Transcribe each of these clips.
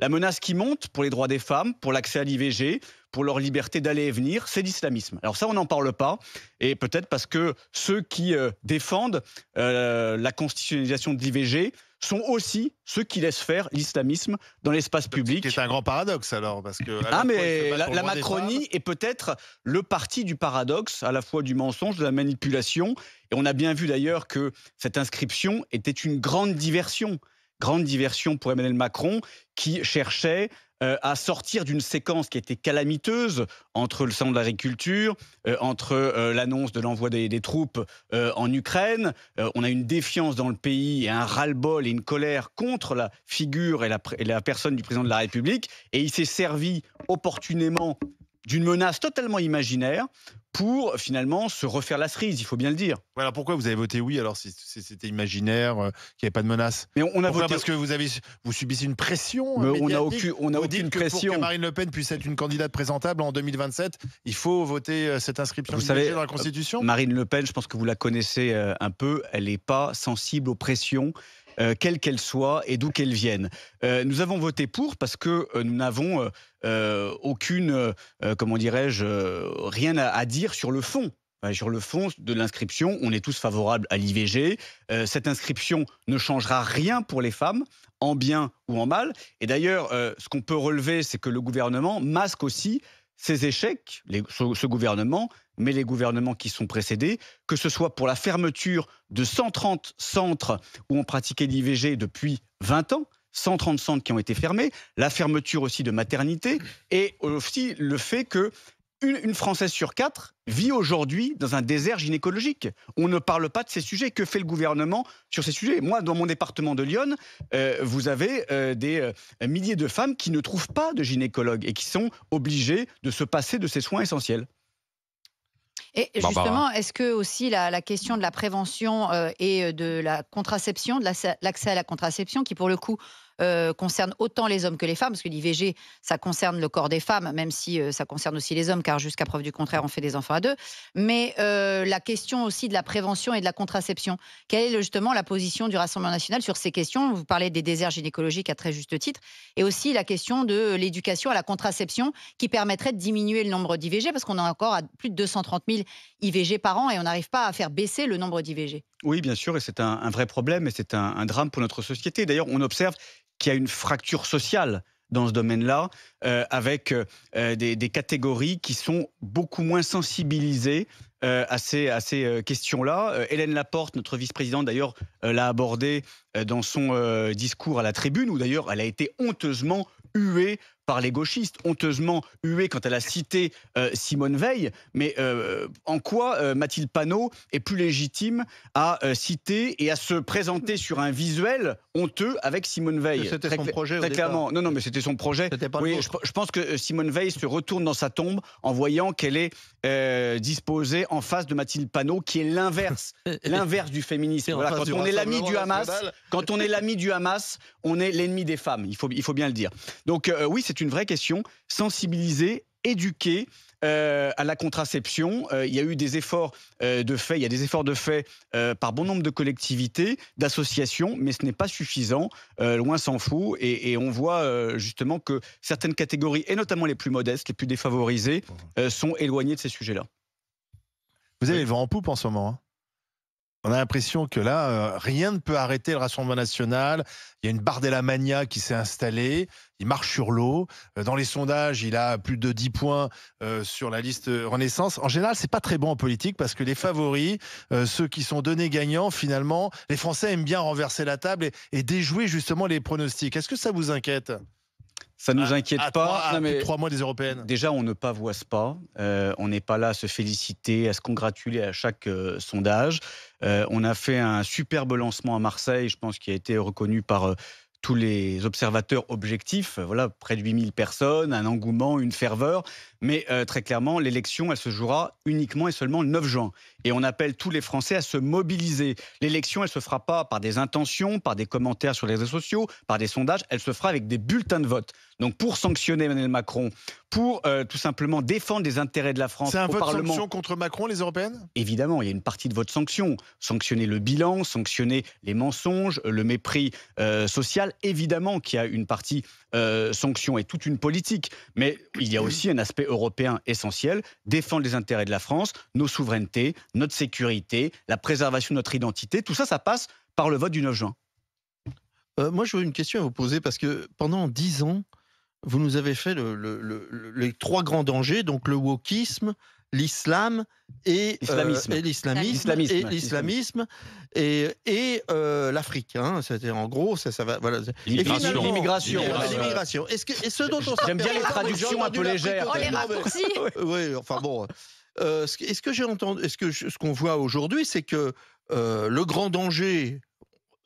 La menace qui monte pour les droits des femmes, pour l'accès à l'IVG, pour leur liberté d'aller et venir, c'est l'islamisme. Alors ça, on n'en parle pas, et peut-être parce que ceux qui euh, défendent euh, la constitutionnalisation de l'IVG sont aussi ceux qui laissent faire l'islamisme dans l'espace public. C'est un grand paradoxe alors, parce que ah, mais la Macronie est peut-être le parti du paradoxe, à la fois du mensonge, de la manipulation, et on a bien vu d'ailleurs que cette inscription était une grande diversion grande diversion pour Emmanuel Macron qui cherchait euh, à sortir d'une séquence qui était calamiteuse entre le sang de l'agriculture, euh, entre euh, l'annonce de l'envoi des, troupes en Ukraine. on a une défiance dans le pays et un ras-le-bol et une colère contre la figure et la personne du président de la République. Et il s'est servi opportunément d'une menace totalement imaginaire pour finalement se refaire la cerise, il faut bien le dire. Voilà pourquoi vous avez voté oui alors si c'était imaginaire, euh, qu'il n'y avait pas de menace. Mais on, a pourquoi voté parce que vous avez vous subissez une pression. Mais on n'a aucune, on a aucune que pression. Pour que Marine Le Pen puisse être une candidate présentable en 2027, il faut voter euh, cette inscription vous savez, dans la Constitution. Marine Le Pen, je pense que vous la connaissez euh, un peu, elle n'est pas sensible aux pressions. Euh, quelle quelles soit et d'où qu'elles viennent. Euh, nous avons voté pour parce que euh, nous n'avons aucune, comment dirais-je, rien à, dire sur le fond. sur le fond de l'inscription, on est tous favorables à l'IVG. cette inscription ne changera rien pour les femmes, en bien ou en mal. Et d'ailleurs, ce qu'on peut relever, c'est que le gouvernement masque aussi ces échecs, ce, gouvernement, mais les gouvernements qui sont précédés, que ce soit pour la fermeture de 130 centres où on pratiquait l'IVG depuis 20 ans, 130 centres qui ont été fermés, la fermeture aussi de maternités, et aussi le fait que une, Française sur quatre vit aujourd'hui dans un désert gynécologique. On ne parle pas de ces sujets. Que fait le gouvernement sur ces sujets Moi, dans mon département de Lyon, euh, vous avez euh, des euh, milliers de femmes qui ne trouvent pas de gynécologue et qui sont obligées de se passer de ces soins essentiels. Et justement, est-ce que aussi la, question de la prévention euh, et euh, de la contraception, de l'accès à la contraception, qui pour le coup euh, concerne autant les hommes que les femmes, parce que l'IVG, ça concerne le corps des femmes, même si ça concerne aussi les hommes, car jusqu'à preuve du contraire, on fait des enfants à deux. Mais la question aussi de la prévention et de la contraception, quelle est justement la position du Rassemblement national sur ces questions Vous parlez des déserts gynécologiques à très juste titre, et aussi la question de l'éducation à la contraception, qui permettrait de diminuer le nombre d'IVG, parce qu'on a encore à plus de 230 000 IVG par an et on n'arrive pas à faire baisser le nombre d'IVG. Oui, bien sûr, et c'est un, vrai problème et c'est un, drame pour notre société. D'ailleurs, on observe qu'il y a une fracture sociale dans ce domaine-là, euh, avec euh, des, catégories qui sont beaucoup moins sensibilisées euh, à ces, à ces questions-là. Hélène Laporte, notre vice-présidente d'ailleurs, l'a abordé dans son discours à la tribune, où d'ailleurs elle a été honteusement huée par les gauchistes, honteusement huée quand elle a cité euh, Simone Veil. Mais euh, en quoi euh, Mathilde Panot est plus légitime à citer et à se présenter sur un visuel honteux avec Simone Veil C'était son projet. Très clairement. Non, non, mais c'était son projet. Pas je, pense que Simone Veil se retourne dans sa tombe en voyant qu'elle est disposée en face de Mathilde Panot, qui est l'inverse, l'inverse du féminisme. quand, on est l'ami du Hamas, quand on est l'ami du Hamas, on est l'ennemi des femmes. Il faut, il faut bien le dire. Donc oui, c'est une vraie question. Sensibiliser, éduquer euh, à la contraception. Euh, il y a eu des efforts euh, de fait, il y a des efforts de fait par bon nombre de collectivités, d'associations, mais ce n'est pas suffisant, loin s'en faut. Et, on voit justement que certaines catégories, et notamment les plus modestes, les plus défavorisées, mmh. sont éloignées de ces sujets-là. Vous avez le vent en poupe en ce moment. Hein. On a l'impression que là, euh, rien ne peut arrêter le Rassemblement national. Il y a une barre de la Mania qui s'est installée. Il marche sur l'eau. Euh, dans les sondages, il a plus de 10 points euh, sur la liste Renaissance. En général, c'est pas très bon en politique parce que les favoris, ceux qui sont donnés gagnants, finalement, les Français aiment bien renverser la table et déjouer justement les pronostics. Est-ce que ça vous inquiète ça nous inquiète pas. trois mois des européennes. Déjà, on ne pavoise pas. Euh, on n'est pas là à se féliciter, à se congratuler à chaque euh, sondage. Euh, on a fait un superbe lancement à Marseille, je pense, qui a été reconnu par tous les observateurs objectifs, voilà, près de 8000 personnes, un engouement, une ferveur. Mais très clairement, l'élection, elle se jouera uniquement et seulement le 9 juin. Et on appelle tous les Français à se mobiliser. L'élection, elle ne se fera pas par des intentions, par des commentaires sur les réseaux sociaux, par des sondages, elle se fera avec des bulletins de vote donc pour sanctionner Emmanuel Macron, pour euh, tout simplement défendre les intérêts de la France. C'est un vote sanction contre Macron, les européennes Évidemment, il y a une partie de votre sanction. Sanctionner le bilan, sanctionner les mensonges, le mépris euh, social. Évidemment qu'il y a une partie euh, sanction et toute une politique. Mais il y a aussi un aspect européen essentiel défendre les intérêts de la France, nos souverainetés, notre sécurité, la préservation de notre identité. Tout ça, ça passe par le vote du 9 juin. moi, j'aurais une question à vous poser parce que pendant dix ans, vous nous avez fait le, les trois grands dangers, donc le wokisme, l'islam et euh, l'islamisme et l'islamisme et, euh, l'Afrique. Hein. C'était en gros ça, ça va voilà. L'immigration. L'immigration. ce dont on j'aime bien les traductions un peu légères. Oh, les raccourcis. oui, enfin bon. est euh, ce que j'ai entendu, est-ce que ce qu'on voit aujourd'hui, c'est que le grand danger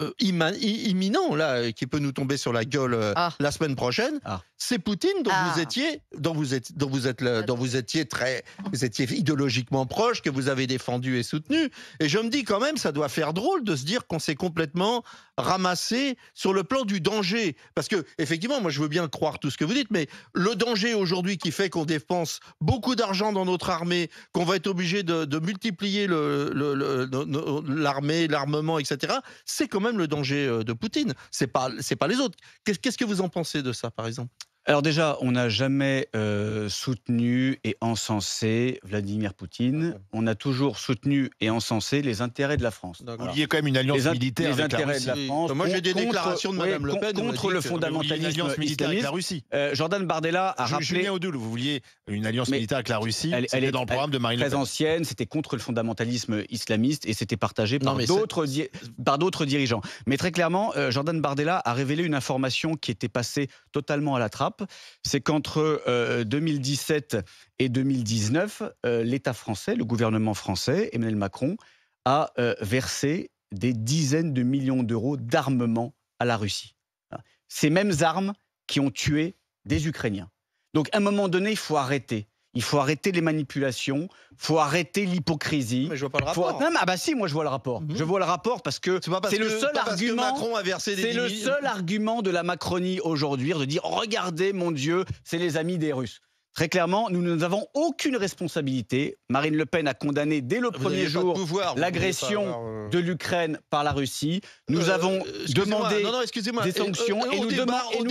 euh, imminent là, euh, qui peut nous tomber sur la gueule euh, ah. la semaine prochaine, ah. c'est Poutine dont vous ah. étiez, dont vous êtes, dont vous êtes, dont vous étiez très, vous étiez idéologiquement proche, que vous avez défendu et soutenu. Et je me dis quand même, ça doit faire drôle de se dire qu'on s'est complètement ramassé sur le plan du danger, parce que effectivement, moi je veux bien croire tout ce que vous dites, mais le danger aujourd'hui qui fait qu'on dépense beaucoup d'argent dans notre armée, qu'on va être obligé de, multiplier l'armée, l'armement, etc. C'est comme même le danger euh, de Poutine. C'est pas, c'est pas les autres. Qu'est-ce que vous en pensez de ça, par exemple alors déjà, on n'a jamais euh, soutenu et encensé Vladimir Poutine. On a toujours soutenu et encensé les intérêts de la France. Vous Il quand même une alliance militaire avec la Russie. De la France, bah, Moi, j'ai des contre, déclarations de Mme Le Pen contre le fondamentalisme euh, une militaire avec la Russie. Jordan Bardella a rappelé. Julien vous vouliez une alliance militaire avec la Russie. Elle, est dans le programme de Marine Le Pen. Très ancienne, c'était contre le fondamentalisme islamiste et c'était partagé par d'autres dirigeants. Mais très clairement, euh, Jordan Bardella a révélé une information qui était passée totalement à la trappe c'est qu'entre 2017 euh, et 2019, euh, l'État français, le gouvernement français, Emmanuel Macron, a euh, versé des dizaines de millions d'euros d'armement à la Russie. Ces mêmes armes qui ont tué des Ukrainiens. Donc à un moment donné, il faut arrêter. Il faut arrêter les manipulations, il faut arrêter l'hypocrisie. Mais je vois pas le rapport. ah bah si, moi je vois le rapport. Mhm. Je vois le rapport parce que c'est le seul argument. C'est le seul argument de la Macronie aujourd'hui de dire regardez mon Dieu, c'est les amis des Russes. Très clairement, nous n'avons aucune responsabilité. Marine Le Pen a condamné dès le premier jour l'agression euh, de l'Ukraine par la Russie. Nous euh, avons demandé des sanctions et, nous, demandons,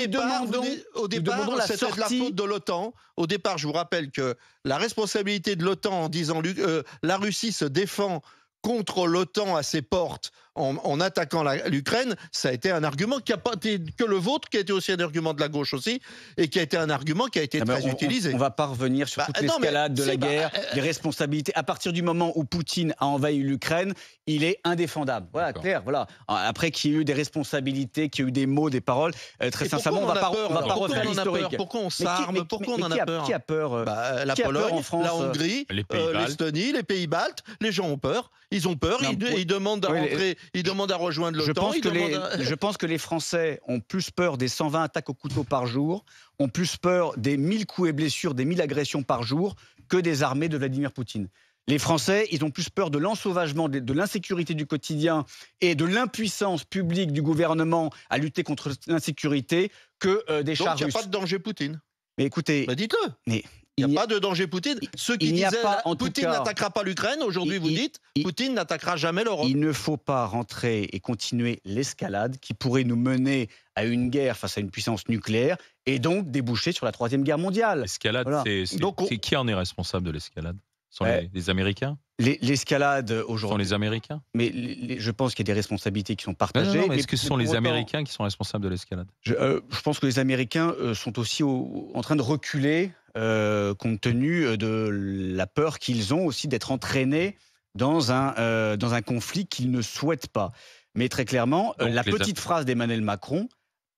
la de l'OTAN. Au départ, je vous rappelle que la responsabilité de l'OTAN en disant euh, la Russie se défend contre l'OTAN à ses portes en, attaquant l'Ukraine, ça a été un argument qui n'a pas été que le vôtre, qui a été aussi un argument de la gauche aussi, et qui a été un argument qui a été eh ben, très utilisé. On, ne va pas revenir sur bah, toute l'escalade de la guerre, euh, euh, des les responsabilités. À partir du moment où Poutine a envahi l'Ukraine, il est indéfendable. Voilà, clair. Voilà. Après qu'il y ait eu des responsabilités, qu'il y ait eu des mots, des paroles, euh, très sincèrement, on, ne va pas, peur, on va pas, refaire l'historique. Pourquoi on s'arme Pourquoi on a a, peur Qui a peur bah, La Pologne, la Hongrie, l'Estonie, les Pays-Baltes. Les, gens ont peur. Ils ont peur. ils, demandent à rentrer il demande à rejoindre l'OTAN. Je, pense que les, je pense que les Français ont plus peur des 120 attaques au couteau par jour, ont plus peur des 1000 coups et blessures, des 1000 agressions par jour, que des armées de Vladimir Poutine. Les Français, ils ont plus peur de l'ensauvagement, de l'insécurité du quotidien et de l'impuissance publique du gouvernement à lutter contre l'insécurité que euh, des chars Donc, il n'y a pas de danger Poutine. Mais écoutez. Bah dites-le. Mais il n'y a, pas de danger Poutine. Ceux qui disaient pas, Poutine n'attaquera pas l'Ukraine, aujourd'hui vous dites Poutine n'attaquera jamais l'Europe. Il ne faut pas rentrer et continuer l'escalade qui pourrait nous mener à une guerre face à une puissance nucléaire et donc déboucher sur la troisième guerre mondiale. L'escalade, c'est qui en est responsable de l'escalade Sont ben, les Américains L'escalade aujourd'hui. sont les Américains Mais je pense qu'il y a des responsabilités qui sont partagées. est-ce que ce sont les Américains qui sont responsables de l'escalade euh, je, pense que les Américains euh, sont aussi en train de reculer euh, compte tenu de la peur qu'ils ont aussi d'être entraînés dans un, dans un conflit qu'ils ne souhaitent pas. Mais très clairement, la petite phrase d'Emmanuel Macron,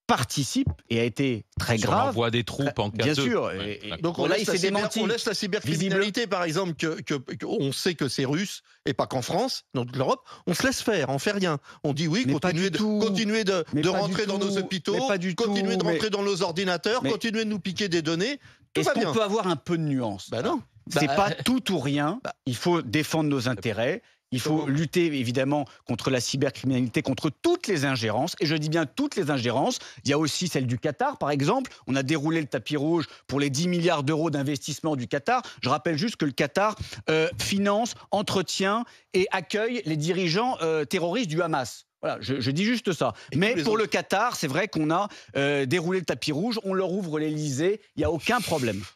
participe et a été très grave. On des troupes en cas Bien sûr. donc on, là, laisse il on laisse la cybercriminalité, par exemple, que, on sait que c'est russe et pas qu'en France, dans toute l'Europe. On se laisse faire, on fait rien. On dit oui, continuez de, continuez de, de rentrer dans nos hôpitaux, continuez de rentrer dans nos ordinateurs, continuez de nous piquer des données. Est-ce qu'on peut avoir un peu de nuance Ben non. C'est bah, pas euh, tout ou rien. Bah. Il faut défendre nos intérêts. Il faut lutter évidemment contre la cybercriminalité, contre toutes les ingérences. Et je dis bien toutes les ingérences. Il y a aussi celle du Qatar, par exemple. On a déroulé le tapis rouge pour les 10 milliards d'euros d'investissement du Qatar. Je rappelle juste que le Qatar euh, finance, entretient et accueille les dirigeants euh, terroristes du Hamas. Voilà, je, dis juste ça. Mais pour le Qatar, c'est vrai qu'on a euh, déroulé le tapis rouge, on leur ouvre l'Elysée, il n'y a aucun problème.